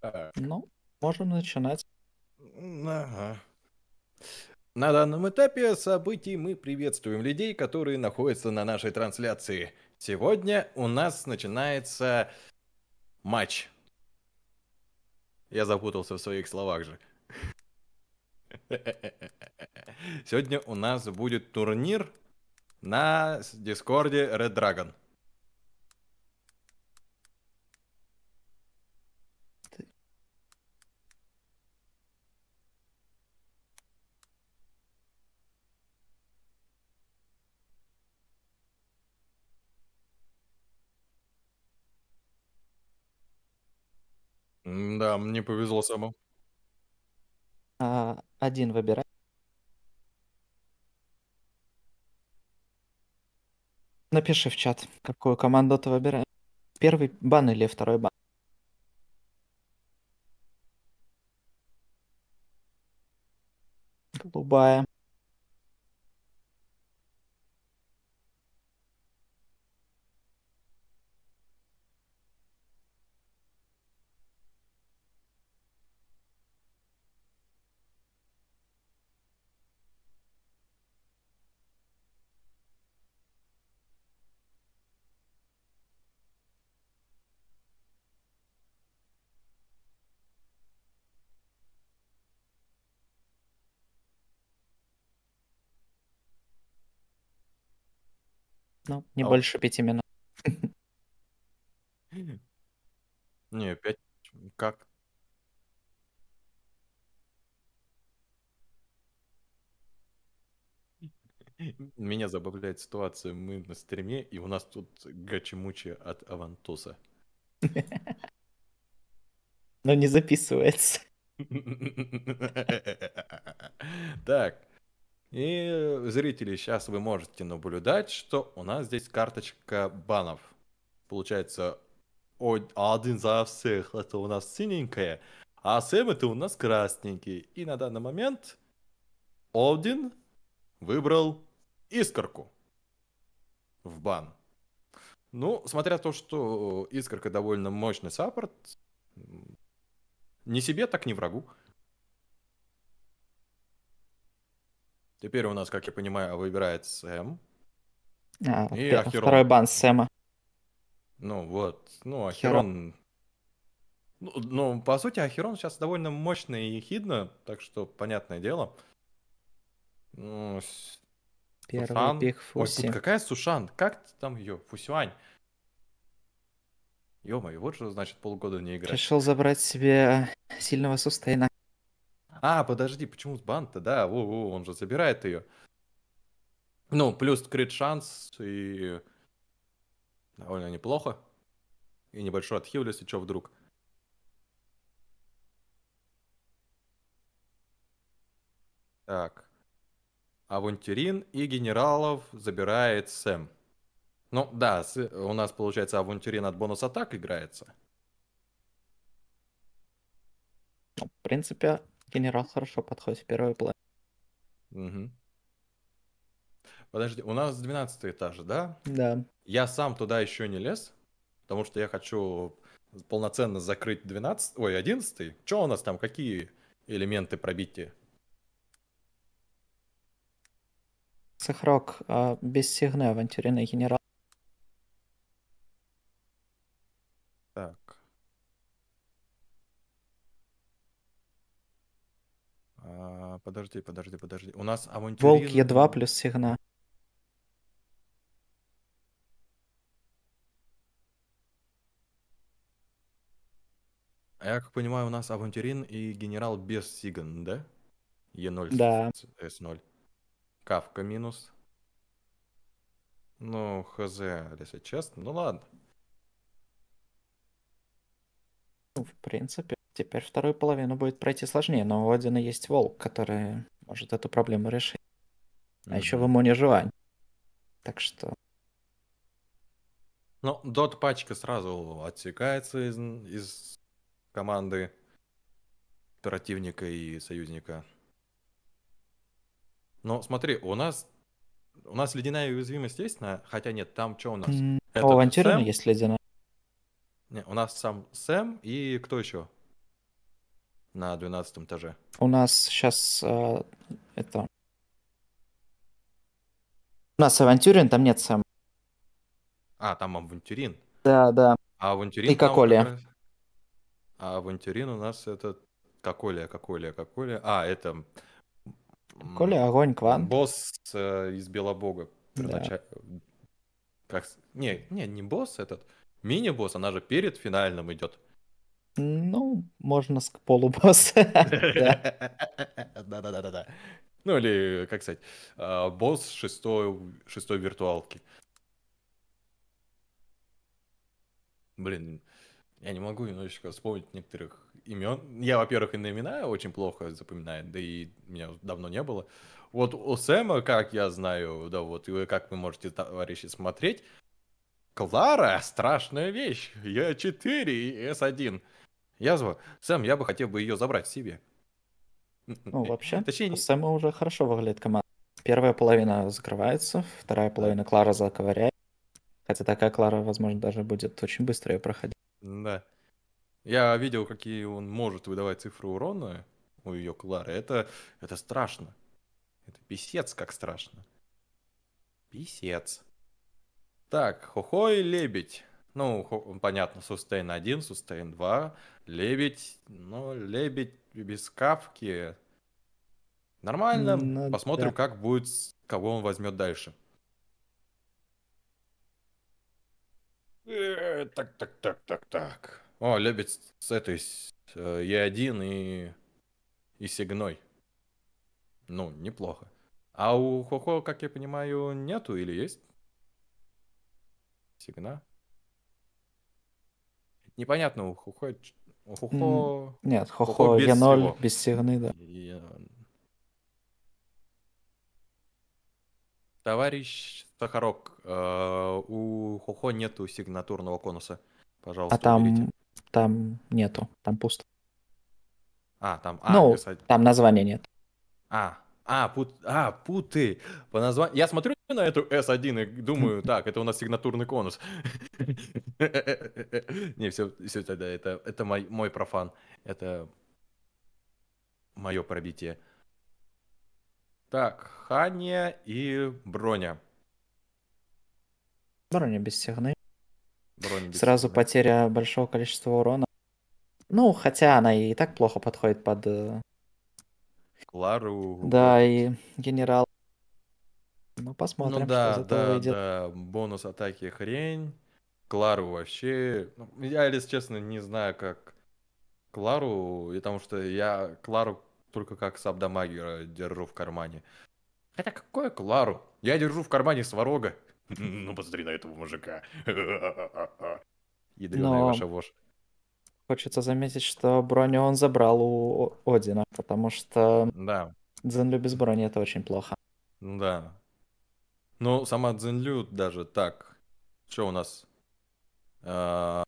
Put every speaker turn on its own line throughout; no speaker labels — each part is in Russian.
Так. Ну, можем начинать. Ага.
На данном этапе событий мы приветствуем людей, которые находятся на нашей трансляции. Сегодня у нас начинается матч. Я запутался в своих словах же. Сегодня у нас будет турнир на Дискорде Red Dragon. Да, мне повезло самому.
А, один выбирай. Напиши в чат, какую команду ты выбираешь. Первый бан или второй бан? Голубая. Ну, не а больше вот. пяти минут.
Не, пять... Как? Меня забавляет ситуация. Мы на стриме, и у нас тут гачи-мучи от Авантуса.
Но не записывается.
Так, и, э, зрители, сейчас вы можете наблюдать, что у нас здесь карточка банов. Получается, а один за всех это у нас синенькая, а Сэм это у нас красненький. И на данный момент Один выбрал искорку в бан. Ну, смотря то, что э, искорка довольно мощный саппорт, не себе, так не врагу. Теперь у нас, как я понимаю, выбирает Сэм. А, и Ахерон. Второй бан Сэма. Ну вот, ну Ахерон... Ну, ну, по сути, Ахерон сейчас довольно мощно и ехидно, так что понятное дело. Ну, Первый Сушан. пик Фуси. Ой, тут какая Сушан? Как там ее? Фусюань. Ё-моё, вот что значит полгода не играть. Решил
забрать себе сильного Сустейна.
А, подожди, почему с банд-то, да, о, о, он же забирает ее. Ну, плюс крит шанс и довольно неплохо. И небольшой отхил, если что, вдруг. Так. Авантюрин и генералов забирает Сэм. Ну да, у нас получается авантюрин от бонус атак играется.
В принципе, Генерал хорошо подходит в первый плане.
Угу. Подожди, у нас 12 этаж, да? Да. Я сам туда еще не лез, потому что я хочу полноценно закрыть 12, ой, 11. Что у нас там, какие элементы пробития?
Цехрок, а, без сигны авантюрины генерал.
подожди, подожди, подожди. У нас авантюризм... Волк Е2
плюс сигна.
А я как понимаю, у нас авантюрин и генерал без сиган, да? Е0 да. С0. Кавка минус. Ну, хз, если честно. Ну ладно.
Ну, в принципе. Теперь вторую половину будет пройти сложнее, но у Одина есть волк, который может эту проблему решить. А mm-hmm. еще в Имоне желание. Так что...
Ну, дот пачка сразу отсекается из, из команды противника и союзника. Но смотри, у нас у нас ледяная уязвимость есть, на... хотя нет, там что у нас? Mm, у Сэм... есть ледяная. Не, у нас сам Сэм и кто еще? на 12 этаже.
У нас сейчас э, это... У нас авантюрин, там нет сам.
А, там авантюрин.
Да, да. А авантюрин... И коколия. Раз...
А авантюрин у нас это... Коколия, коколия, коколия. А, это...
Коля, огонь, кван.
Босс э, из Белобога. Да. Как... Не, не, не босс этот. Мини-босс, она же перед финальным идет.
Ну, можно с полубосс.
Да-да-да-да. Ну, или, как сказать, а, босс шестой, шестой виртуалки. Блин, я не могу немножечко вспомнить некоторых имен. Я, во-первых, и на имена очень плохо запоминаю, да и меня давно не было. Вот у Сэма, как я знаю, да вот, и вы, как вы можете, товарищи, смотреть, Клара — страшная вещь. Я 4 и S1 язва. Сэм, я бы хотел бы ее забрать себе.
Ну, э, вообще, Точнее... Сэма уже хорошо выглядит команда. Первая половина закрывается, вторая половина Клара заковыряет. Хотя такая Клара, возможно, даже будет очень быстро ее проходить.
Да. Я видел, какие он может выдавать цифры урона у ее Клары. Это, это страшно. Это писец как страшно. Писец. Так, Хохой Лебедь. Ну, понятно, Сустейн 1, Сустейн 2, Лебедь, ну, Лебедь без кавки. Нормально, ну, посмотрим, да. как будет, кого он возьмет дальше. так, так, так, так, так. О, Лебедь с этой, Е1 и, и Сигной. Ну, неплохо. А у Хохо, как я понимаю, нету или есть? Сигна? непонятно, у Хухо... У Хухо... Нет, Хухо, Хухо без Е0 всего.
без стены, да.
Я... Товарищ Сахарок, э, у Хухо нету сигнатурного конуса. Пожалуйста, А там,
уберите. там нету, там пусто.
А, там... А, ну, писать...
там названия нет.
А, а, пут... а, путы. По названию. Я смотрю на эту S1 и думаю, так, это у нас сигнатурный конус. Не, все, все тогда, это, это мой, мой профан. Это мое пробитие. Так, Ханя и Броня.
Броня без стигны. Броня без Сразу стигны. потеря большого количества урона. Ну, хотя она и так плохо подходит под э,
Клару. Да,
и генерал. Ну, посмотрим, ну, да, что из этого да, выйдет.
Да, бонус атаки хрень. Клару вообще... Ну, я, если честно, не знаю, как Клару, потому что я Клару только как сабдамагера держу в кармане. Хотя какое Клару? Я держу в кармане сварога. Ну, посмотри на этого мужика. Ядреная Но... Ну, ваша вошь.
Хочется заметить, что броню он забрал у Одина, потому что да. Дзенлю без брони это очень плохо.
Да. Ну, сама Дзенлю даже так. Что у нас? А...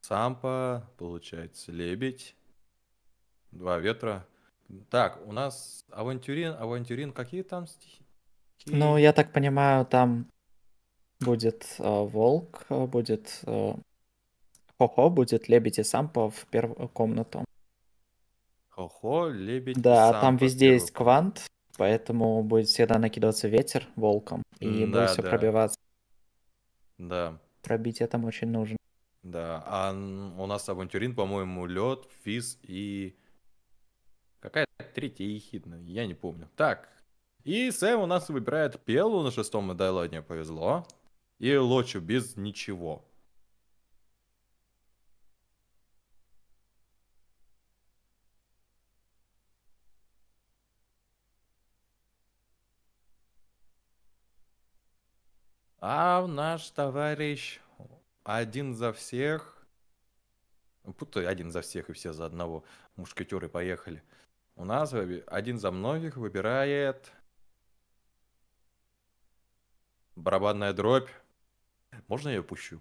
Сампа, получается, лебедь. Два ветра. Так, у нас авантюрин, авантюрин, какие там стихи?
Ну, я так понимаю, там будет э, волк, э, будет э, Хо-хо будет лебедь и сампа в первую комнату.
Хо-хо, лебедь Да, и сампа там
везде первую... есть квант, поэтому будет всегда накидываться ветер волком, и да, будет все да. пробиваться. Да. Пробитие там очень нужно.
Да, а у нас авантюрин, по-моему, лед, физ и... Какая третья ехидна? Я не помню. Так, и Сэм у нас выбирает Пелу на шестом медальоне, повезло. И Лочу без ничего. А наш товарищ один за всех, будто один за всех и все за одного, мушкетеры поехали. У нас один за многих выбирает барабанная дробь. Можно я ее пущу?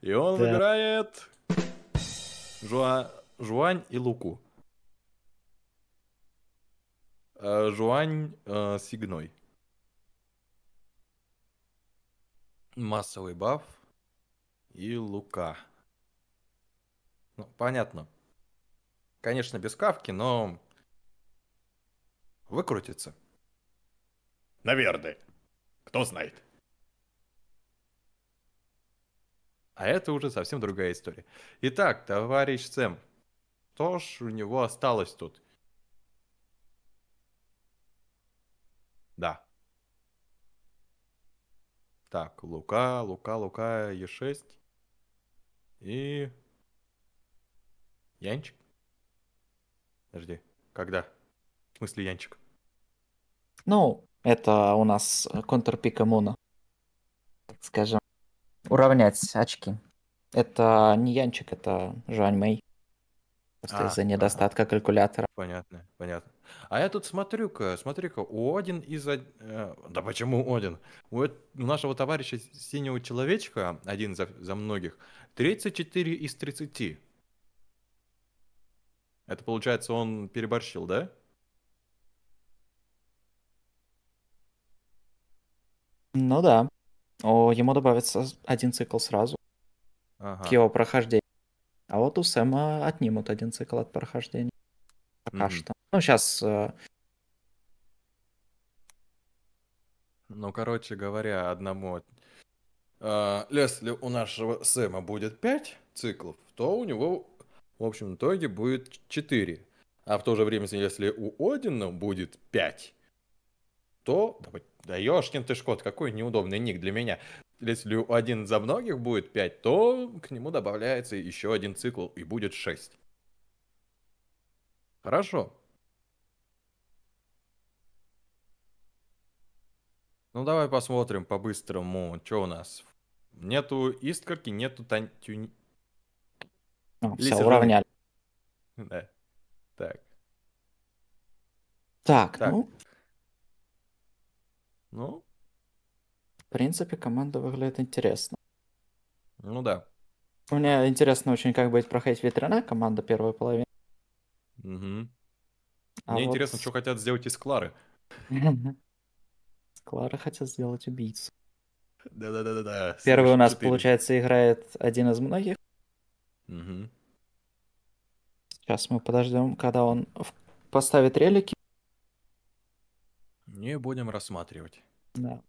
И он выбирает Жуань и Луку. Э, жуань э, Сигной. Массовый баф и Лука. Ну, понятно. Конечно, без кавки, но выкрутится. Наверное. Кто знает. А это уже совсем другая история. Итак, товарищ Сэм, что ж у него осталось тут? Да. Так, Лука, Лука, Лука, Е6. И... Янчик? Подожди, когда? В смысле Янчик?
Ну, это у нас контрпик Амуна. Так скажем, уравнять очки. Это не Янчик, это Жуань Мэй. Просто а, из-за недостатка а, калькулятора. Понятно,
понятно. А я тут смотрю-ка, смотрю-ка, у Один из... Э, да почему Один? У нашего товарища Синего Человечка, один за, за многих, 34 из 30. Это получается, он переборщил, да?
Ну да. О, ему добавится один цикл сразу ага. к его прохождению. А вот у Сэма отнимут один цикл от прохождения пока mm-hmm. что. Ну, сейчас... Э,
ну, короче говоря, одному... Э, если у нашего Сэма будет 5 циклов, то у него, в общем итоге, будет 4. А в то же время, если у Одина будет 5, то... Да ёшкин ты шкот, какой неудобный ник для меня. Если у один за многих будет 5, то к нему добавляется еще один цикл и будет 6. Хорошо. Ну, давай посмотрим по-быстрому, что у нас. Нету искорки, нету тань...
Ну, все уравняли.
Да. Так.
Так, так. ну... Ну? В принципе, команда выглядит интересно. Ну да. У меня интересно очень, как будет проходить ветряная команда первой половины. Угу. А Мне вот... интересно,
что хотят сделать из Клары.
Клара хотят сделать убийцу.
Да-да-да-да. Первый у нас,
получается, играет один из многих. Угу. Сейчас мы подождем, когда он поставит релики.
Не будем рассматривать. Да.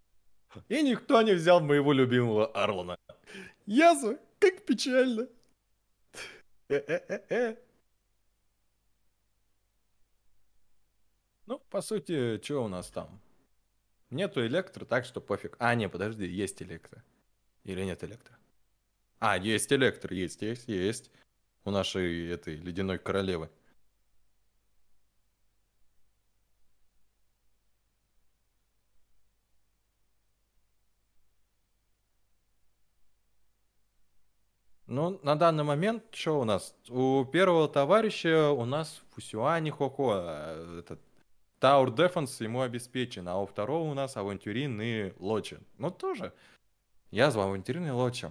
И никто не взял моего любимого Арлана. Язва, как печально. Э-э-э-э. Ну, по сути, что у нас там? Нету электро, так что пофиг. А, не, подожди, есть электро. Или нет электро? А, есть электро, есть, есть, есть. У нашей этой ледяной королевы. Ну, на данный момент, что у нас? У первого товарища у нас в Хоко э, этот Таур дефенс ему обеспечен, а у второго у нас Авантюрин и Лочи. Ну, тоже. Я звал Авантюрин и Лочи.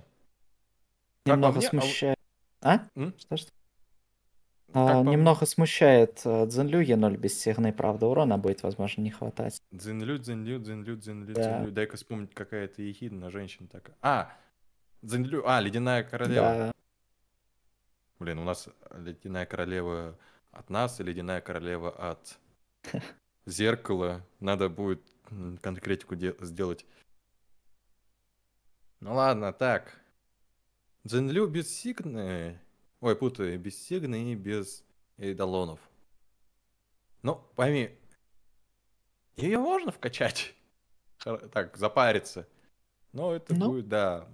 А немного мне, смущает. А? а? Что, что?
Ну, а, Немного смущает Дзинлю э, Е0 без сигны, правда, урона будет, возможно, не хватать.
Дзинлю, Дзинлю, Дзинлю, Дзинлю, да. Дзинлю. Дай-ка вспомнить, какая то ехидна женщина такая. А, Дзинлю, а, Ледяная Королева. Да. Блин, у нас Ледяная Королева от нас и Ледяная Королева от... зеркало, надо будет конкретику сделать. Ну ладно, так. Дзенлю без Сигны... Ой, путаю, без Сигны и без Эйдалонов. Ну, пойми, ее можно вкачать. Так, запариться. Но это ну, будет, да.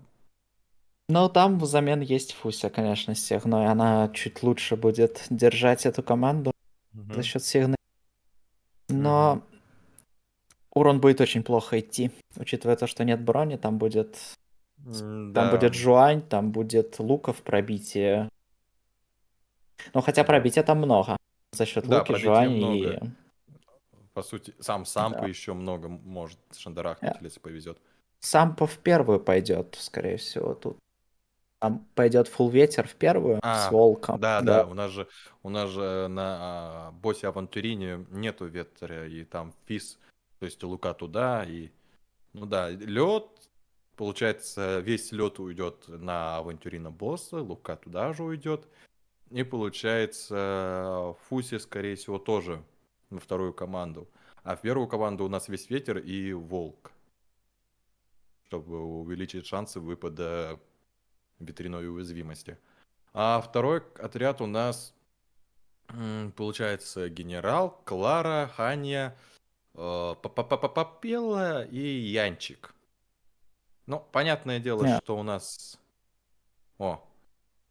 Но там взамен есть Фуся, конечно, с Сигной. Она чуть лучше будет держать эту команду угу. за счет Сигны. А, урон будет очень плохо идти, учитывая то, что нет брони, там будет... Да. Там будет жуань, там будет луков пробитие. Ну, хотя пробития там много. За счет да, луки, жуань много. и...
По сути, сам сампа да. еще много может шандарахнуть, да. Э. если повезет.
Сампа в первую пойдет, скорее всего, тут там пойдет full ветер в первую а, с волком. Да, да, да,
у нас же у нас же на а, боссе Авантюрине нету ветра, и там фис, то есть лука туда, и ну да, лед, получается, весь лед уйдет на Авантюрина босса, лука туда же уйдет. И получается, Фуси, скорее всего, тоже на вторую команду. А в первую команду у нас весь ветер и волк. Чтобы увеличить шансы выпада витриной уязвимости. А второй отряд у нас, получается, генерал, Клара, Ханья, э, Папела и Янчик. Ну, понятное дело, yeah. что у нас... О.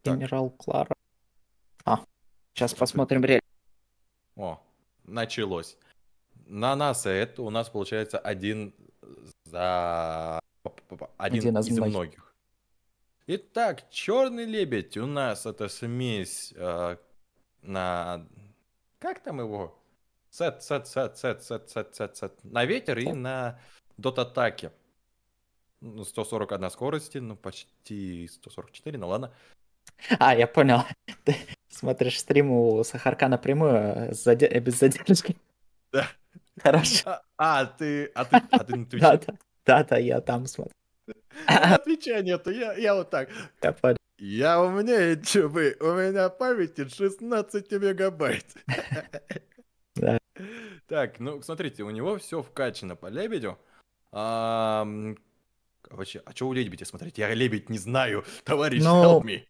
Генерал так. Клара. А, сейчас что посмотрим ты... реально.
О, началось. На нас это у нас получается один за... Один, один из, из многих. Итак, черный лебедь у нас это смесь э, на... Как там его? Сет, сет, сет, сет, сет, сет, сет, сет. На ветер и на дот-атаке. 141 ну, скорости, ну почти 144, ну ладно. А, я
понял. Ты смотришь стрим у Сахарка напрямую э, заде... Э, без задержки.
Да. Хорошо. А, а ты... А ты, а ты на Твиче? Да,
да, да, я там смотрю.
Э, Отвечая нету, я, я вот так. Я умнее, чем вы. У меня памяти 16 мегабайт. Да. Так, ну, смотрите, у него все вкачано по лебедю. А, вообще, а что у лебедя смотрите, Я лебедь не знаю, товарищ, ну, help me.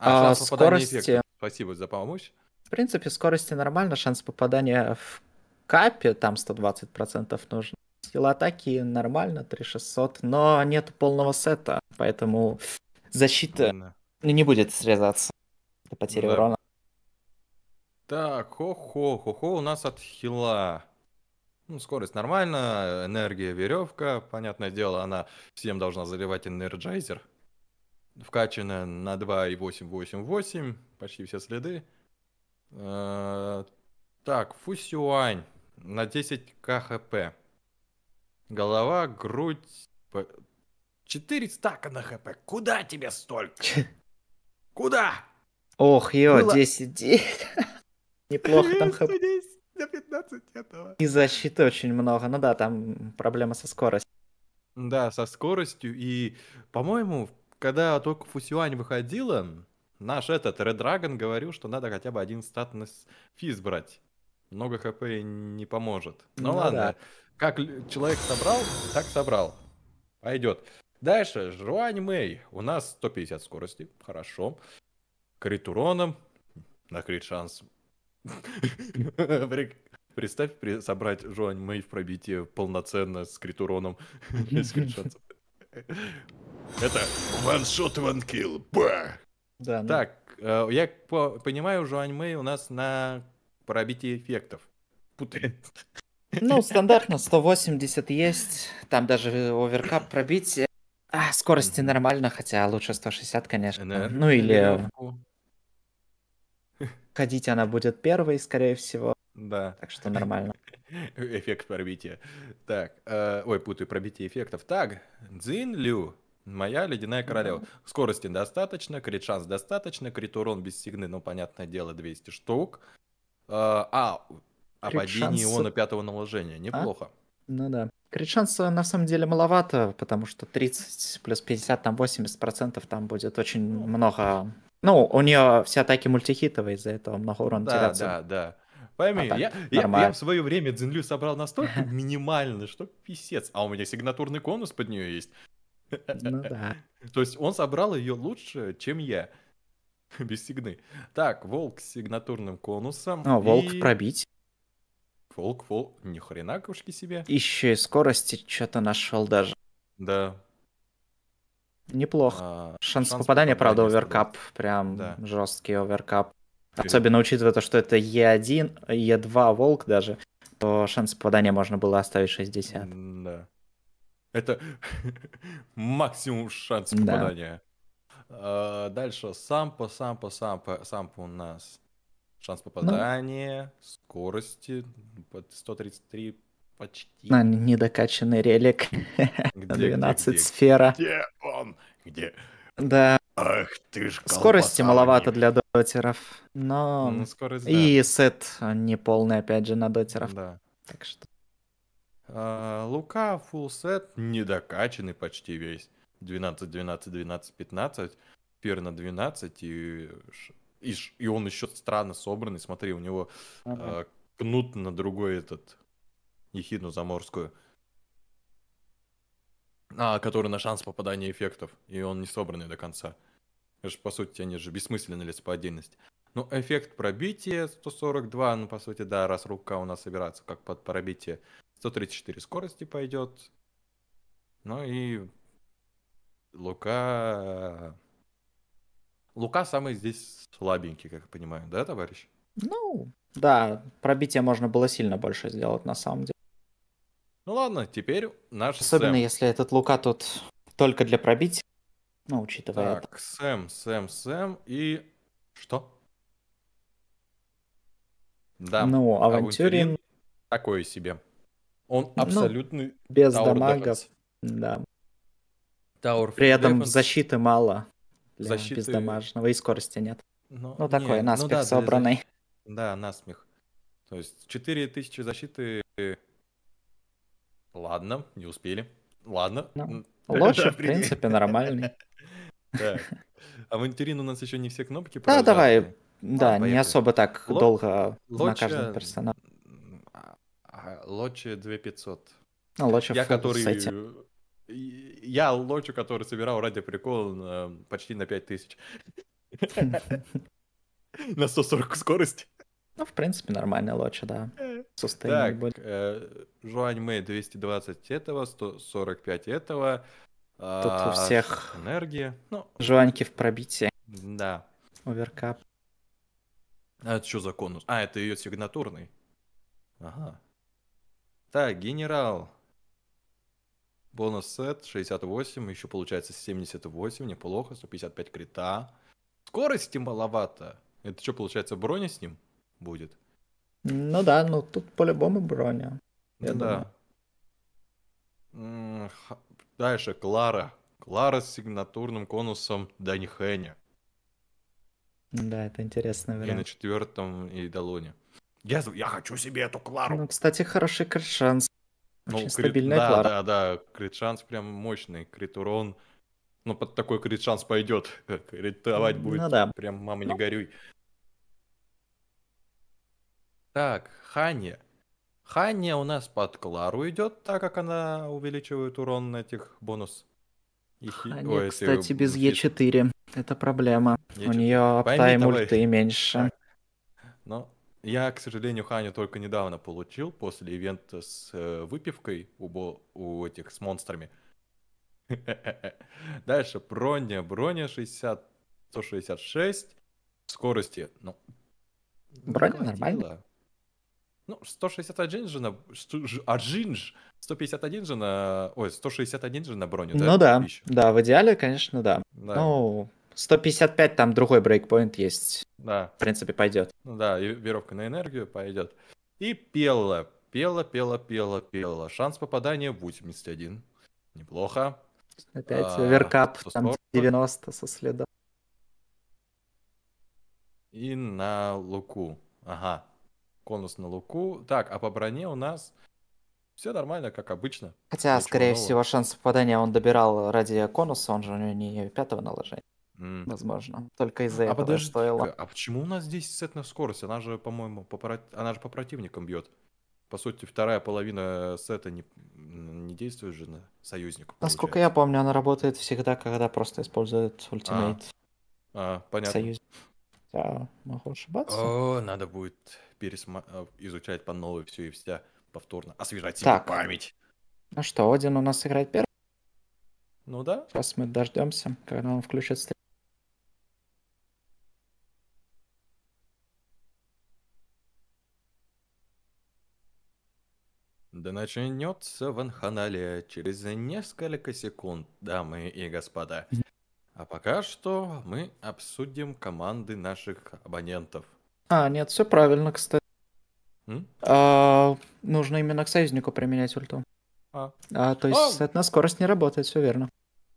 А, а скорости... Эффекта. Спасибо за помощь.
В принципе, скорости нормально, шанс попадания в капе там 120% нужно. Сила атаки нормально, 3600, но нет полного сета, поэтому защита Ладно. Ну, не будет срезаться до потери да. урона.
Так, хо-хо-хо-хо, у нас от хила. Ну, скорость нормально, энергия, веревка, понятное дело, она всем должна заливать энерджайзер. Вкачана на 2,888, почти все следы. Э -э так, Фусюань на 10 КХП. Голова, грудь... 4 стака на хп. Куда тебе столько? Куда? Ох, ё, Было... 10, 10. Неплохо там хп. На
15 этого. И защиты очень много. Ну да, там проблема со скоростью.
Да, со скоростью. И, по-моему, когда только Фусюань выходила, наш этот Red Dragon говорил, что надо хотя бы один статус физ брать. Много хп не поможет. Ну, ну ладно. Да. Как человек собрал, так собрал. Пойдет. Дальше, Жуань Мэй. У нас 150 скорости. Хорошо. Крит уроном. На крит шанс. Представь собрать Жуань Мэй в пробитие полноценно с крит уроном. Это one shot one kill. Да, ну. так, э, я понимаю, Жуань Мэй у нас на пробитие эффектов. Путает.
Ну, стандартно 180 есть, там даже оверкап пробить. А, скорости нормально, хотя лучше 160, конечно. NR. Ну или... Ходить она будет первой, скорее всего. Да. Так что нормально.
Эффект пробития. Так, э, ой, путаю пробитие эффектов. Так, Дзин Лю, моя ледяная королева. Mm-hmm. Скорости достаточно, крит шанс достаточно, крит урон без сигны, ну, понятное дело, 200 штук. Э, а,
а падение иона
пятого наложения. А? Неплохо. А?
Ну да. Крит шанса э, на самом деле маловато, потому что 30 плюс 50, там 80 процентов, там будет очень ну. много... Ну, у нее все атаки мультихитовые, из-за этого много урона да, теряется. Да, да,
да. Пойми, а я, я, я в свое время Дзинлю собрал настолько минимально, что писец. А у меня сигнатурный конус под нее есть. Ну да. То есть он собрал ее лучше, чем я. Без сигны. Так, волк с сигнатурным конусом. А волк пробить. Волк, волк, ни хрена кушки себе.
Еще и скорости что-то нашел даже. Да. Неплохо. А, шанс, шанс попадания, правда, оверкап. Прям да. жесткий оверкап. Особенно учитывая то, что это Е1, Е2 волк даже, то шанс попадания можно было оставить 60.
Да. Это максимум шанс попадания. Да. А, дальше Сампа, Сампа, Сампа. Сампа у нас Шанс ну. попадания, ну, скорости под 133 почти. На
недокачанный релик. Где, 12 где, где, сфера.
Где он? Где?
Да. Ах ты ж колбаса, Скорости маловато не... для дотеров, но... Ну, скорость, да. И сет не полный, опять же, на дотеров. Да. Так что...
А, лука, full сет, недокачанный почти весь. 12, 12, 12, 15. Пер на 12 и и, и он еще странно собранный. Смотри, у него ага. э, кнут на другой этот ехидну заморскую. А, который на шанс попадания эффектов. И он не собранный до конца. Это же, по сути, они же бессмысленны лица по отдельности. Ну, эффект пробития 142, ну, по сути, да, раз рука у нас собирается как под пробитие. 134 скорости пойдет. Ну и Лука Лука самый здесь слабенький, как я понимаю, да, товарищ?
Ну, да, пробитие можно было сильно больше сделать на самом деле.
Ну ладно, теперь наш Особенно Сэм.
если этот Лука тут только для пробития, ну, учитывая так,
это. Сэм, Сэм, Сэм и... Что? Да, ну, а авантюрин... авантюрин такое себе. Он ну, абсолютный... Ну, без дамагов, да. Tower При этом
защиты мало для защиты... без домашнего и скорости нет. Но, ну, ну такой не, насмех ну, да, собранный.
Для... Да, насмех. То есть 4000 защиты... Ладно, не успели. Ладно. Ну, лучше, в принципе, нормальный. Да. Авантюрин у нас еще не все кнопки Да, давай.
Да, не особо так долго на каждом персонаже.
Лочи 2500. Ну, Я, который я лочу, который собирал ради прикола на, почти на 5000. На 140 скорость.
Ну, в принципе, нормальная лоча, да. Так,
будет. Э, Жуань Мэй 220 этого, 145 этого. Тут у а, всех энергия. Ну. жуаньки в пробитии. Да. Оверкап. А это что за конус? А, это ее сигнатурный. Ага. Так, генерал. Бонус сет 68, еще получается 78, неплохо, 155 крита. Скорости маловато. Это что, получается, броня с ним будет?
Ну да, ну тут по-любому броня.
Я да. Думаю. Дальше Клара. Клара с сигнатурным конусом Дани Хэня.
Да, это интересный вариант. И на
четвертом и Далоне. Я, я хочу себе эту
Клару. Ну, кстати, хороший шанс ну, Очень крит... стабильная да, Клара.
Да, да, крит шанс прям мощный, крит урон. Ну, под такой крит шанс пойдет. Критовать ну будет ну, да. прям мама не ну. горюй. Так, Ханья. Ханья у нас под Клару идет, так как она увеличивает урон на этих бонус. И Ханья, Ой, кстати, без
Е4. Это проблема. Е4. У нее аптайм ульты меньше. Так.
Но ну, я, к сожалению, Ханю только недавно получил после ивента с э, выпивкой у, бо... у этих с монстрами. Дальше броня. Броня 60, 166. Скорости, ну... Броня нормально. Ну, 161 же на... А джинж? 151 же на... Ой, 161 же на броню, да? Ну да,
да, в идеале, конечно, да. Ну, 155 там другой брейкпоинт есть. Да. В принципе, пойдет.
Ну да, и веровка на энергию пойдет. И пела, пела, пела, пела, пела. Шанс попадания 81. Неплохо. Опять а, веркап, там
90 со следом
И на луку. Ага. Конус на луку. Так, а по броне у нас все нормально, как обычно.
Хотя, Ничего скорее нового. всего, шанс попадания он добирал ради конуса, он же у него не пятого наложения. М. возможно. Только из-за А этого подожди, стоило.
а почему у нас здесь сет на скорость? Она же, по-моему, по она же по противникам бьет. По сути, вторая половина сета не, не действует же на союзников.
Насколько я помню, она работает всегда, когда просто использует ультимейт
А, а понятно. союз.
Я могу ошибаться. О,
надо будет пересма... Э, изучать по новой все и вся повторно. Освежать себе Так. память.
Ну что, Один у нас играет первый. Ну да. Сейчас мы дождемся, когда он включит стрим.
Да начнется ванханалия через несколько секунд, дамы и господа. А пока что мы обсудим команды наших абонентов.
А, нет, все правильно, кстати. А, нужно именно к союзнику применять ульту. А, а то есть, а! соответственно, скорость не работает, все верно.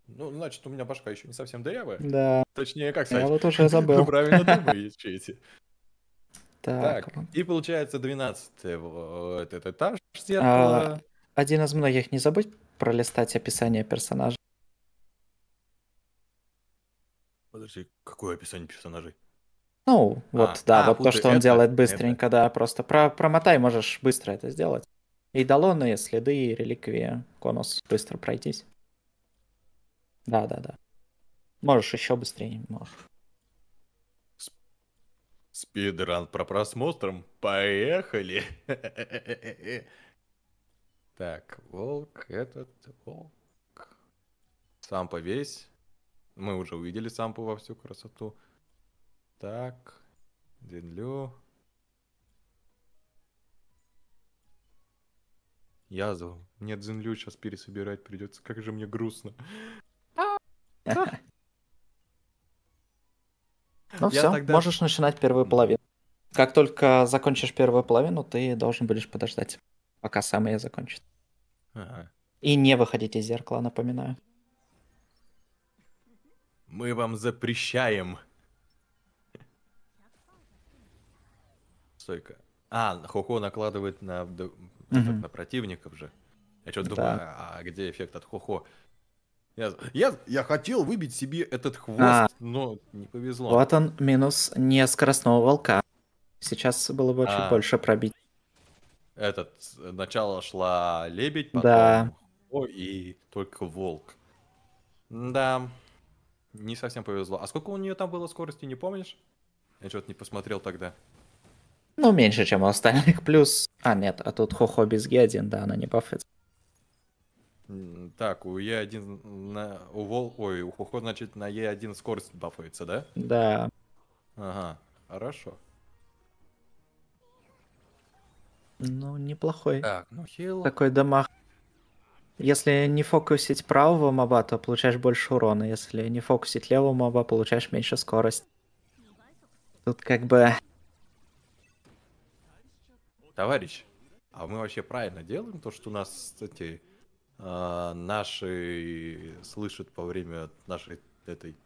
Ну, значит, у меня башка еще не совсем дырявая. Да. Точнее, как сказать. Я вот уже забыл. правильно думаете. Так. так. И получается 12 э, вот этот этаж зеркала. А,
один из многих, не забудь пролистать описание персонажа.
Подожди, какое описание персонажей?
Ну, а, вот, а, да, а, вот то, что он делает быстренько, это. да, просто про промотай, можешь быстро это сделать. И долоны, следы, реликвии, конус, быстро пройтись. Да, да, да. Можешь еще быстрее, можешь.
Спидран про просмотром. Поехали! Так, волк, этот волк. Сам повесь. Мы уже увидели сампу во всю красоту. Так, Денлю. Язу. Мне Дзинлю сейчас пересобирать придется. Как же мне грустно.
Ну все, тогда... можешь начинать первую половину. Как только закончишь первую половину, ты должен будешь подождать, пока самое закончит. Ага. И не выходите из зеркала, напоминаю.
Мы вам запрещаем. Стойка. А, Хоко накладывает на, на противников же. Я что-то да. думаю, а где эффект от Хохо? -хо? Я, я, я хотел выбить себе этот хвост, а, но не повезло. Вот он,
минус не скоростного волка. Сейчас было бы а, чуть больше пробить.
Этот, начало шла лебедь, потом да. О, и только волк. Да, не совсем повезло. А сколько у нее там было скорости, не помнишь? Я что-то не посмотрел тогда.
Ну, меньше, чем у остальных. Плюс... А, нет, а тут Хохо без г один, да, она не бафится.
Так, у Е1 на... У Вол... Ой, у Хохо, значит, на Е1 скорость бафуется, да? Да. Ага, хорошо.
Ну, неплохой. Так, ну хил... Такой дамаг. Если не фокусить правого моба, то получаешь больше урона. Если не фокусить левого моба, получаешь меньше скорость. Тут как бы...
Товарищ, а мы вообще правильно делаем то, что у нас эти а, наши слышат во время нашей этой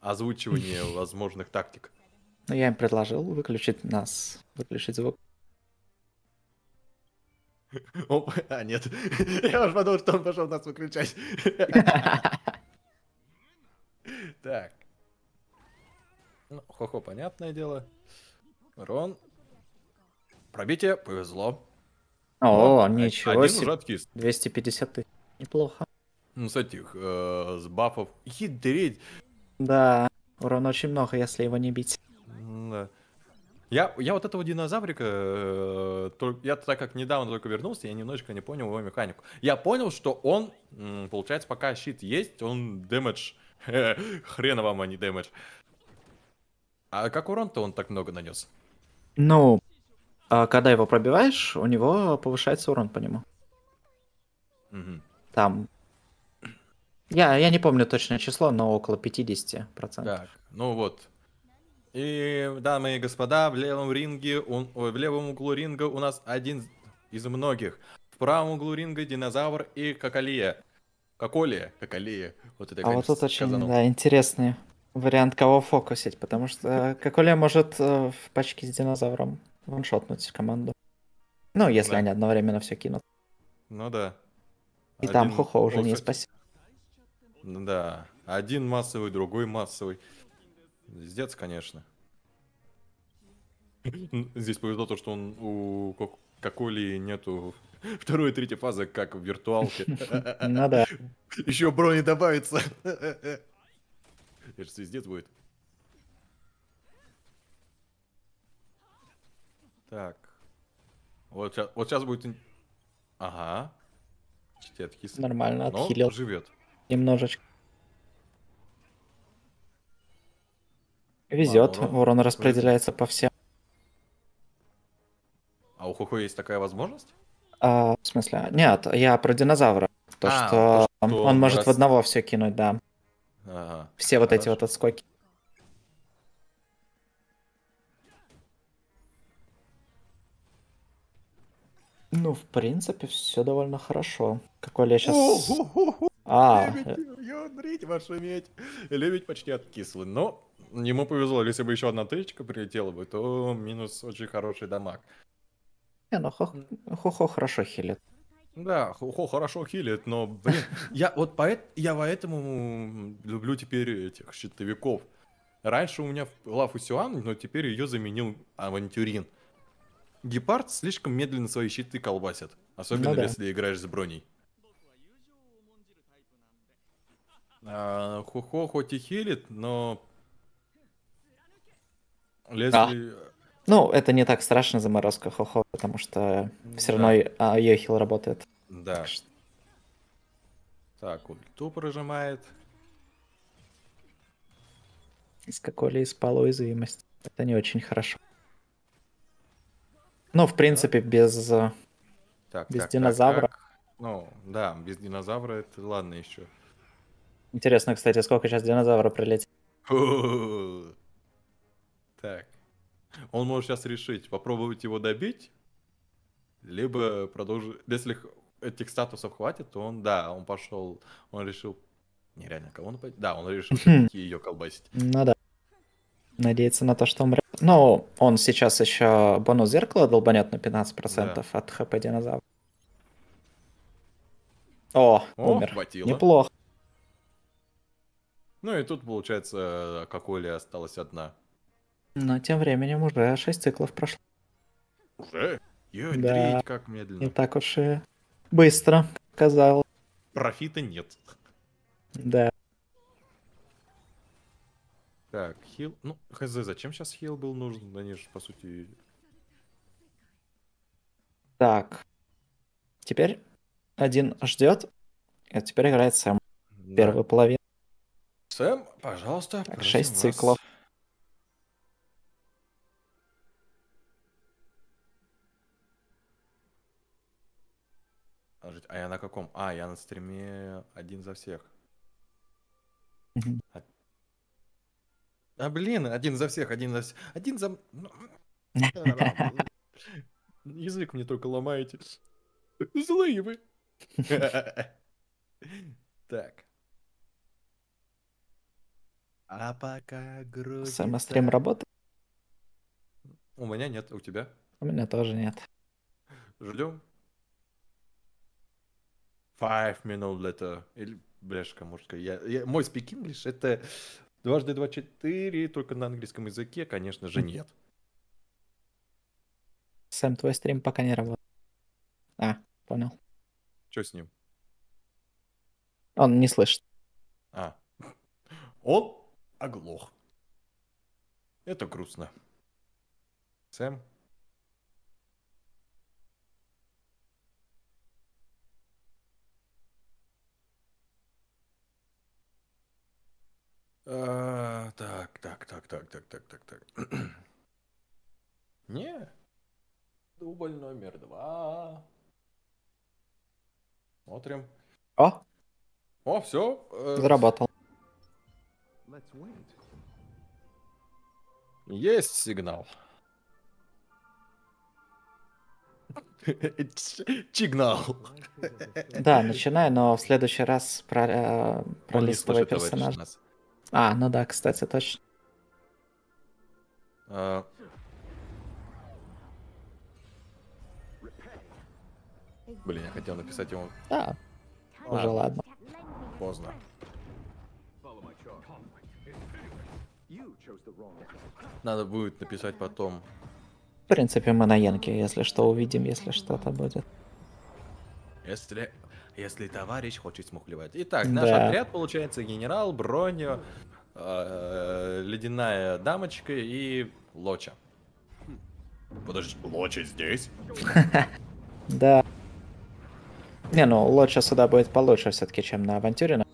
озвучивания возможных тактик.
Ну, я им предложил выключить нас, выключить звук.
Оп, а нет.
Я
уже подумал, что он пошел нас выключать.
Так. Ну, хо-хо, понятное дело. Рон. Пробитие, повезло. О, ну, ничего один себе.
Уже 250 тысяч. Неплохо.
Ну, с этих, э, с бафов. Хитереть.
Да, урона очень много, если его не бить. Да.
Я, я вот этого динозаврика, э, я так как недавно только вернулся, я немножечко не понял его механику. Я понял, что он, получается, пока щит есть, он дэмэдж. Хрена вам, а не дэмэдж. А как урон-то он так много нанес?
Ну, а когда его пробиваешь, у него повышается урон по нему.
Угу. Там.
Я, я не помню точное число, но около 50%. Так,
ну вот. И, дамы и господа, в левом ринге, у, ой, в левом углу ринга у нас один из многих. В правом углу ринга динозавр и Коколия. Коколия, Коколия. Вот это, а вот тут очень да,
интересный вариант, кого фокусить, потому что Коколия может э, в пачке с динозавром ваншотнуть команду. Ну, если да. они одновременно все кинут.
Ну да. И Один... там хохо уже О, не спасет. Ну да. Один массовый, другой массовый. Здец, конечно. Здесь повезло то, что он у Коколи нету второй и третьей фазы, как в виртуалке. Надо. Ну Еще брони добавится. Это же звездец будет. Так. Вот сейчас, вот сейчас будет... Ага. Чти откис. Нормально, отхилил. живет.
Немножечко. Везет, а, урон, урон распределяется по всем.
А у Хуку есть такая возможность?
А, в смысле? Нет, я про динозавра. То, а, что, то, что он, он может раз... в одного
все кинуть, да. Ага,
все хорошо. вот эти вот отскоки. Ну, в принципе, все довольно хорошо. Какой я сейчас... А. Э,
Лебедь, вашу медь. Лебедь почти откислый, но ему повезло. Если бы еще одна тычка прилетела бы, то минус очень хороший дамаг.
Не, ну хо-хо хорошо хилит.
Да, хо-хо хорошо хилит, но, блин, я вот поэт, я поэтому люблю теперь этих щитовиков. Раньше у меня была Фусюан, но теперь ее заменил Авантюрин. Гепард слишком медленно свои щиты колбасит, особенно ну, да. если играешь с броней. А, Хухо хоть и хилит, но...
Лесли...
А. Ну,
это не так страшно, за заморозка Хохо, потому что да. все равно а, ее хил работает. Да. Так, что...
так ульту прожимает.
Из какой ли спала уязвимость? Это не очень хорошо. Ну, в принципе, без, э, так, без так, динозавра. Так,
так. Ну, да, без динозавра это ладно еще.
Интересно, кстати, сколько сейчас динозавра прилетит.
Так. Он может сейчас решить, попробовать его добить, либо продолжить... Если этих статусов хватит, то он, да, он пошел, он решил... Нереально, кого нападет? Да, он решил ее колбасить.
Ну да надеяться на то, что умрет. Ну, он сейчас еще бонус зеркала долбанет на 15% да. от хп динозавра.
О, О умер. Хватило. Неплохо. Ну и тут, получается, Коколи осталась одна.
Но тем временем уже 6 циклов прошло.
Уже? Ядрить, да. как медленно. Не так уж
и быстро,
казалось. Профита нет. Да. Так, хил. Ну, хз, зачем сейчас хил был нужен? Они же, по сути...
Так. Теперь один ждет. А теперь играет Сэм. Да. Первую половину.
Сэм, пожалуйста. Так, шесть вас. циклов. А я на каком? А, я на стриме один за всех. Mm -hmm. А блин, один за всех, один за всех. Один за... Ну, язык мне только ломаете. Злые вы. Так. А пока грузится... Самострим работает? У меня нет, у тебя?
У меня тоже нет.
Ждем. Five minutes later. Или, бляшка, может, я, я, мой speak English это Дважды два четыре, только на английском языке, конечно же, нет.
Сэм, твой стрим пока не работает. А, понял. Что с ним? Он не
слышит. А. Он оглох. Это грустно. Сэм, А, так, так, так, так, так, так, так, так. Не. Дубль номер два. Смотрим. А? О, все. Э, Заработал. Есть сигнал. Сигнал. Да,
начинай, но в следующий раз про, э, пролистывай персонажа. А, ну да, кстати, точно.
А... Блин, я хотел написать ему. Да. А, уже ладно. Поздно. Надо будет написать потом.
В принципе, мы на Янке, если что, увидим, если что-то будет.
Если, если товарищ хочет смухлевать. Итак, наш да. отряд, получается, генерал, броню, э, ледяная дамочка и лоча. Подожди, лоча здесь?
Да. Не, ну лоча сюда будет получше все-таки, чем на авантюре,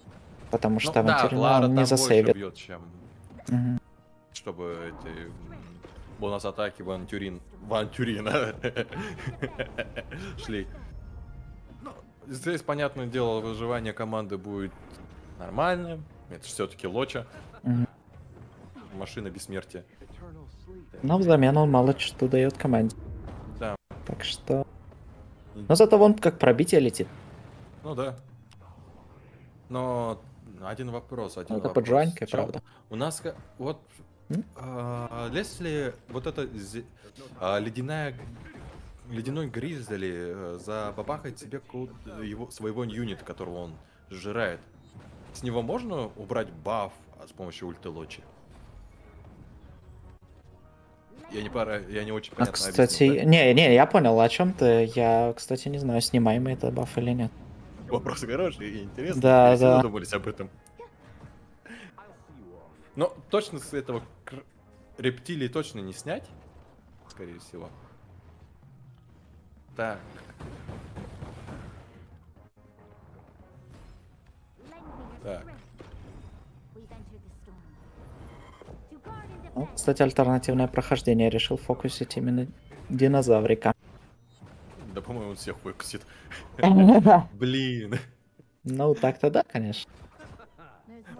Потому что ну авантюрина ну, не засейвит.
Чтобы эти бонус атаки Ван Тюрин... Ван Тюрина шли. Здесь, понятное дело, выживание команды будет нормальным. Это все-таки лоча. Mm. Машина бессмертия.
Но взамен он мало что дает команде. Да. Так что... Но зато он как пробитие летит.
Ну да. Но один вопрос, один Это ну, вопрос. поджанька, правда. У нас вот... А, если вот эта а, ледяная ледяной гризли э, забабахает себе его, своего юнита, которого он сжирает. С него можно убрать баф а с помощью ульты Лочи? Я не, пара, я не очень а, понятно а, кстати, объяснил, да? не, не, я
понял, о чем ты. Я, кстати, не знаю, снимаемый это баф или нет.
Вопрос хороший и интересный. Да, я да. задумались об этом. Но точно с этого рептилии точно не снять, скорее всего. Так. Так.
Ну, кстати, альтернативное прохождение решил фокусить именно
динозаврика. Да, по-моему, он всех выкусит. Блин.
Ну, так-то да, конечно.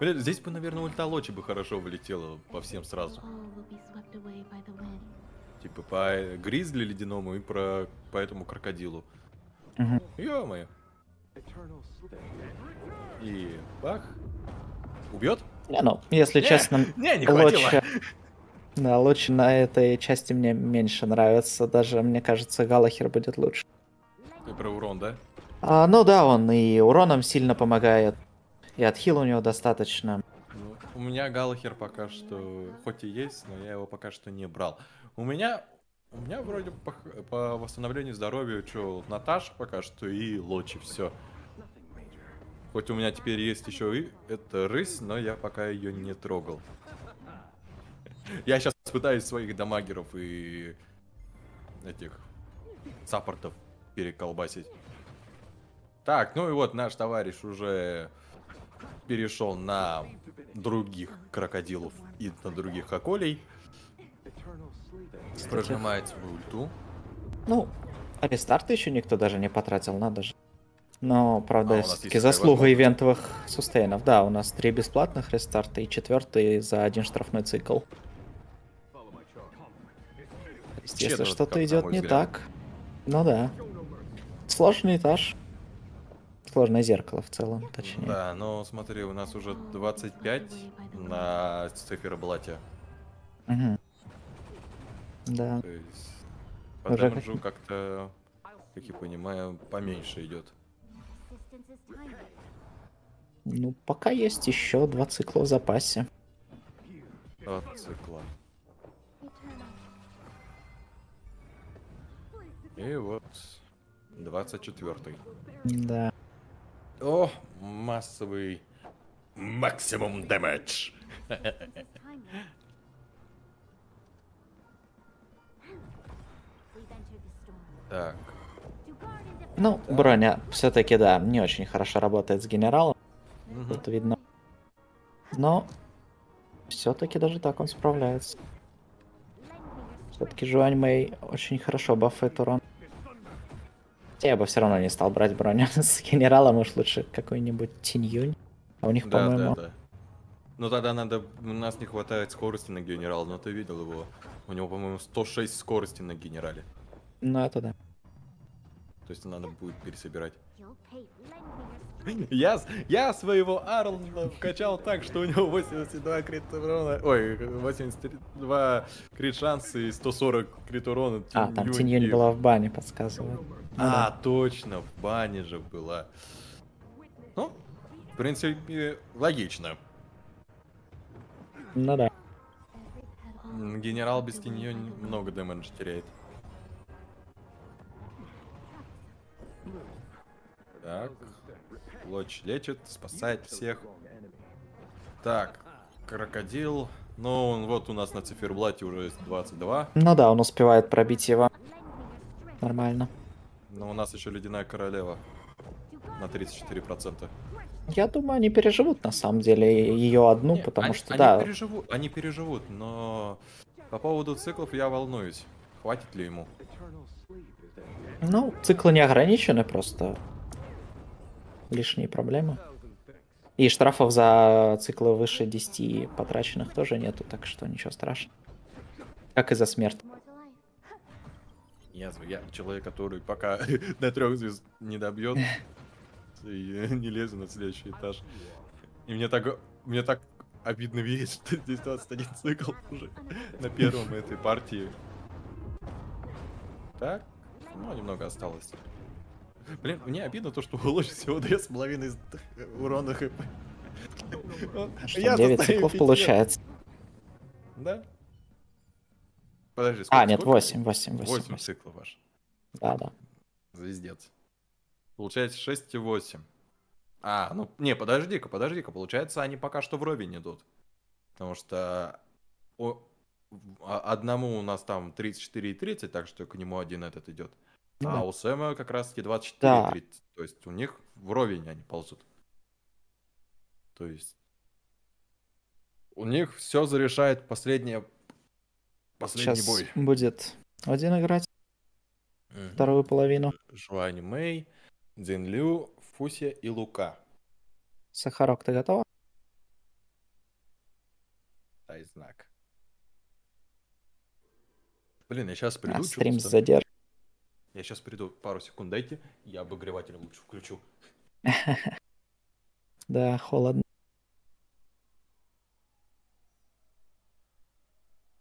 Блин, здесь бы, наверное, ульта бы хорошо влетела по всем сразу типа, по гризли ледяному и про, по этому крокодилу. Угу. Ё-моё. И бах. Убьет? Не, ну, если не, честно, не, не лучше
Да, Лочи на этой части мне меньше нравится. Даже, мне кажется, Галахер будет лучше.
Ты про урон, да?
А, ну да, он и уроном сильно помогает. И отхил у него достаточно.
Ну, у меня Галахер пока что, хоть и есть, но я его пока что не брал. У меня, у меня вроде по, по восстановлению здоровья, что, Наташа пока что и Лочи, все. Хоть у меня теперь есть еще и эта рысь, но я пока ее не трогал. Я сейчас пытаюсь своих дамагеров и этих саппортов переколбасить. Так, ну и вот наш товарищ уже перешел на других крокодилов и на других хаколей. Кстати. Прожимаете вы ульту.
Ну, рестарт еще никто даже не потратил, надо же. Но, правда, а, все-таки заслуга ивентовых сустейнов. Да, у нас три бесплатных рестарта и четвертый за один штрафной цикл. Если что-то идет не взгляд. так. Ну да. Сложный этаж. Сложное зеркало в целом, точнее.
Да, но смотри, у нас уже 25 на циферблате.
Угу.
Да. То
есть по Уже дэмэджу как-то, как я понимаю, поменьше идет.
Ну, пока есть еще два цикла в запасе.
Два цикла. И вот 24 Да. О, массовый максимум дэмэдж.
Так. Ну, броня все-таки, да, не очень хорошо работает с генералом. Угу. Тут видно. Но все-таки даже так он справляется. Все-таки Жуань Мэй очень хорошо бафает урон. Я бы все равно не стал брать броню с генералом, уж лучше какой-нибудь Тиньюнь. А у них, да, по-моему... Да,
да. Ну тогда надо... У нас не хватает скорости на генерал, но ты видел его. У него, по-моему, 106 скорости на генерале. Надо, ну, да. То есть надо будет пересобирать. Я, я своего Арла вкачал так, что у него 82 крит урона. Ой, 82 крит шансы и 140 крит урона. а, там Тиньюнь была в
бане, подсказывает. Ну
а, да. точно, в бане же была. Ну, в принципе, логично. Ну да. Генерал без Тиньюнь много дэмэджа теряет. Так. Лоч лечит, спасает всех. Так, крокодил. Ну, он вот у нас на циферблате уже есть 22.
Ну да, он успевает пробить его. Нормально.
Но у нас еще ледяная королева на 34%. Я думаю, они переживут
на самом деле ее одну, Не, потому они, что они да.
Переживут, они переживут, но по поводу циклов я волнуюсь. Хватит ли ему?
Ну, циклы не ограничены просто лишние проблемы. И штрафов за циклы выше 10 потраченных тоже нету, так что ничего страшного. Как и за смерть.
Я, я человек, который пока до трех звезд не добьет, не лезу на следующий этаж. И мне так, мне так обидно видеть, что здесь 21 цикл уже на первом этой партии. Так, ну, немного осталось. Блин, мне обидно то, что уложит всего 2,5 урона хп.
Что, Я 9 циклов получается.
Да? Подожди, сколько? А, нет, 8, 8, 8. 8 циклов ваш. Да, да. Звездец. Получается 6 и 8. А, ну, не, подожди-ка, подожди-ка. Получается, они пока что вровень идут. Потому что а, одному у нас там 34 и 30, так что к нему один этот идет. Ну, а у Сэма как раз-таки 24-30. Да. То есть у них вровень они ползут. То есть у них все зарешает последняя... последний Сейчас бой.
будет один играть, угу. вторую половину.
Жуань Мэй, Дзин Лю, Фуси и Лука.
Сахарок, ты готова?
Дай знак. Блин, я сейчас приду. А стрим задерж. Я сейчас приду, пару секунд дайте, я обогреватель лучше включу.
Да, холодно.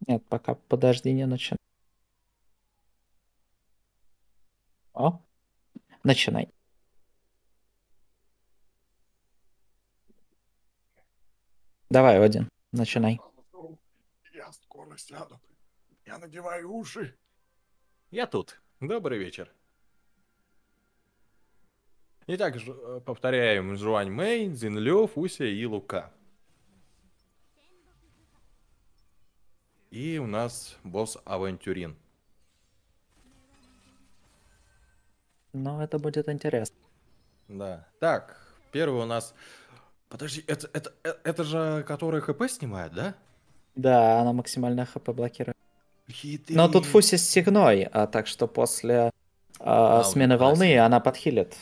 Нет, пока подожди, не начинай. О, начинай. Давай, Один,
начинай. Я скоро сяду. Я надеваю уши. Я тут. Добрый вечер. Итак, ж, э, повторяем Жуань Мэй, Дзинлё, Фуся и Лука. И у нас босс Авантюрин.
Ну, это будет интересно.
Да. Так, первый у нас... Подожди, это, это, это, это же который ХП снимает, да?
Да, она максимально ХП блокирует. Но тут Фуси с Сигной, а так что после а, а, смены волны она подхилит.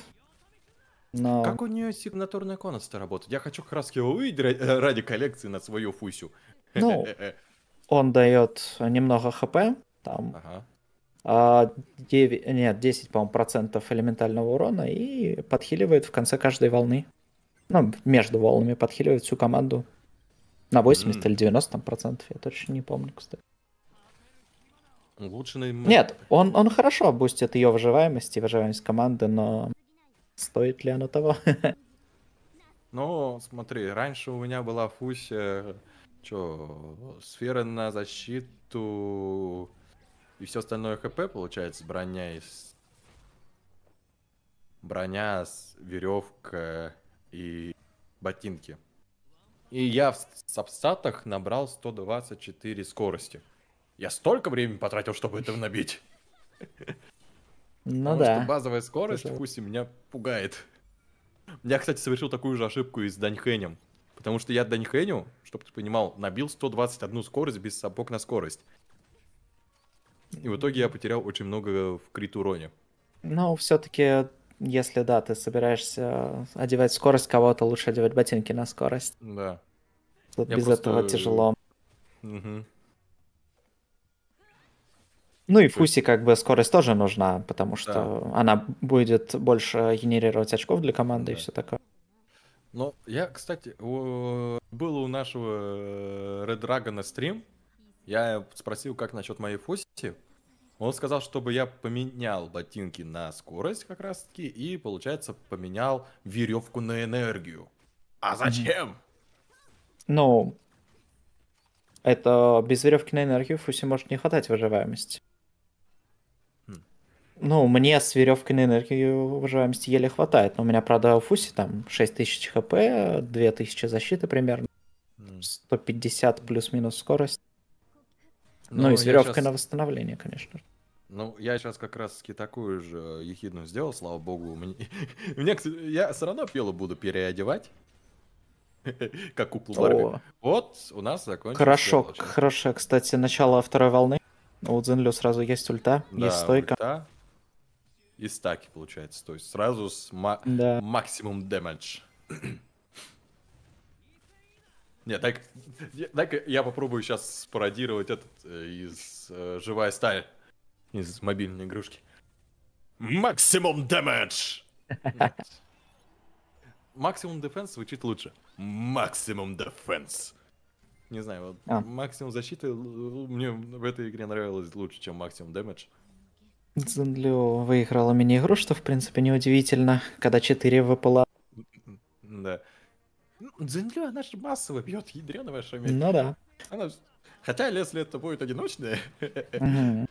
Но... Как у нее сигнатурная конность работает? Я хочу как раз его увидеть э, ради коллекции на свою Фусю. Ну,
он дает немного хп, там ага. 9, а, нет, 10, по-моему, процентов элементального урона и подхиливает в конце каждой волны. Ну, между волнами подхиливает всю команду. На 80 mm. или 90 процентов, я точно не помню, кстати.
Улучшенный... Нет,
он, он хорошо бустит ее выживаемость и выживаемость команды, но стоит ли оно того?
Ну, смотри, раньше у меня была фуся, что, сфера на защиту и все остальное хп, получается, броня из... Броня, с веревка и ботинки. И я в сапсатах набрал 124 скорости. Я столько времени потратил, чтобы это набить. Ну Потому да. что базовая скорость в Хуси меня пугает. Я, кстати, совершил такую же ошибку и с Даньхэнем. Потому что я Даньхэню, чтобы ты понимал, набил 121 скорость без сапог на скорость. И в итоге я потерял очень много в крит уроне.
Ну, все-таки, если да, ты собираешься одевать скорость кого-то, лучше одевать ботинки на скорость.
Да. Тут я без просто... этого
тяжело. Угу. Ну и Фуси как бы скорость тоже нужна, потому что да. она будет больше генерировать очков для команды да. и все такое.
Ну, я, кстати, у... был у нашего э, Red Dragon стрим, я спросил, как насчет моей Фуси, он сказал, чтобы я поменял ботинки на скорость как раз таки, и, получается, поменял веревку на энергию. А зачем?
Ну, это без веревки на энергию Фуси может не хватать выживаемости. Ну, мне с веревкой на энергию выживаемости еле хватает. Но у меня, правда, в Фусе там 6000 хп, 2000 защиты примерно, 150 плюс-минус скорость.
Ну, ну и с веревкой сейчас... на
восстановление, конечно.
Ну, я сейчас как раз таки такую же ехидную сделал, слава богу. Мне, Мне я все равно пилу буду переодевать. Как куклу Барби. Вот, у нас закончилось. Хорошо,
хорошо, кстати, начало второй волны. У Дзенлю сразу есть ульта, да, есть стойка. Ульта
и стаки, получается. То есть сразу с да. максимум дэмэдж. Не так, так я попробую сейчас спародировать этот э, из э, «Живая сталь» из мобильной игрушки. Максимум дэмэдж! Максимум дефенс звучит лучше. Максимум дефенс. Не знаю, вот а. максимум защиты мне в этой игре нравилось лучше, чем максимум дэмэдж.
Дзенлю выиграла мини-игру, что в принципе неудивительно, когда 4 выпала.
Да. Ну, Дзенлю, она же массово бьет ядреного шами. Ну да. Она... Хотя, если это будет одиночное...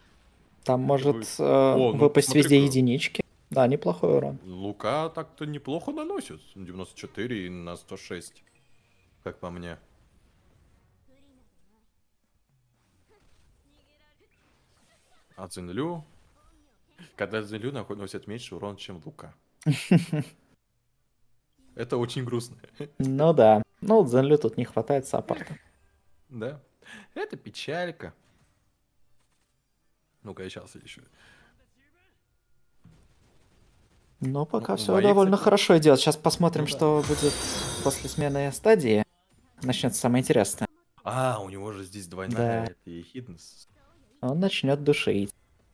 Там может э, ну, выпасть везде единички. Да, неплохой урон.
Лука так-то неплохо наносит. 94 на 106. Как по мне. А Цинлю когда Зелю наносит меньше урон, чем Лука. Это очень грустно.
Ну да. Ну, зенлю тут не хватает саппорта.
Да. Это печалька. Ну-ка, я сейчас еще.
Но ну, пока ну, все довольно хорошо идет. Сейчас посмотрим, ну, да. что будет после смены стадии. Начнется самое интересное.
А, у него же здесь двойная да. и хиднес.
Он начнет душить.